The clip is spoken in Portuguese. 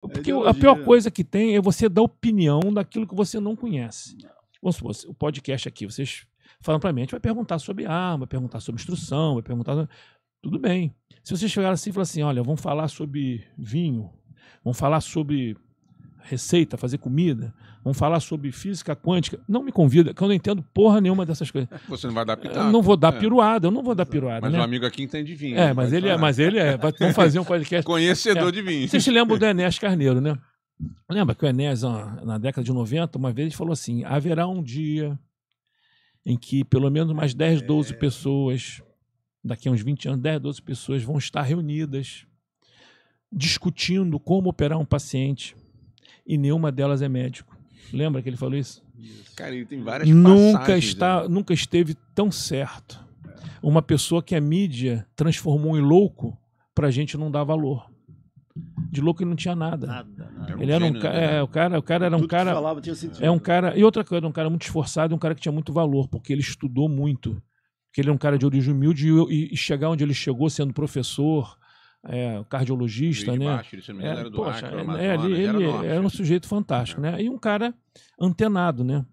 Porque é a pior coisa que tem é você dar opinião daquilo que você não conhece. Vamos supor, o podcast aqui, vocês falam para mim, a gente vai perguntar sobre arma, vai perguntar sobre instrução, vai perguntar. Tudo bem. Se vocês chegarem assim e falar assim, olha, vamos falar sobre vinho, vamos falar sobre receita, fazer comida, vamos falar sobre física quântica. Não me convida, que eu não entendo porra nenhuma dessas coisas. Você não vai dar pitaco. Eu não vou dar é. piruada, eu não vou dar piruada. Mas né? um amigo aqui entende vinho. É, né? mas ele é, falar. é, mas ele é. Vamos fazer um podcast. Conhecedor é. de vinho. Vocês se lembram do Enéas Carneiro, né? Lembra que o Enéas, na década de 90, uma vez ele falou assim: haverá um dia em que pelo menos mais 10, 12 é. pessoas, daqui a uns 20 anos, 10, 12 pessoas vão estar reunidas discutindo como operar um paciente e nenhuma delas é médico. Lembra que ele falou isso? isso. Cara, ele tem várias nunca está, né? Nunca esteve tão certo. É. Uma pessoa que a é mídia transformou em louco para a gente não dar valor. De louco ele não tinha nada. nada, nada. Ele era um, gênero, ca né? é, o cara, o cara era Tudo um cara, falava, é um cara e outra coisa, um cara muito esforçado, um cara que tinha muito valor porque ele estudou muito, que ele é um cara de origem humilde e, e chegar onde ele chegou sendo professor, é, cardiologista, né? ele, é, era poxa, é, ele, era é um sujeito fantástico, é. né? E um cara antenado, né?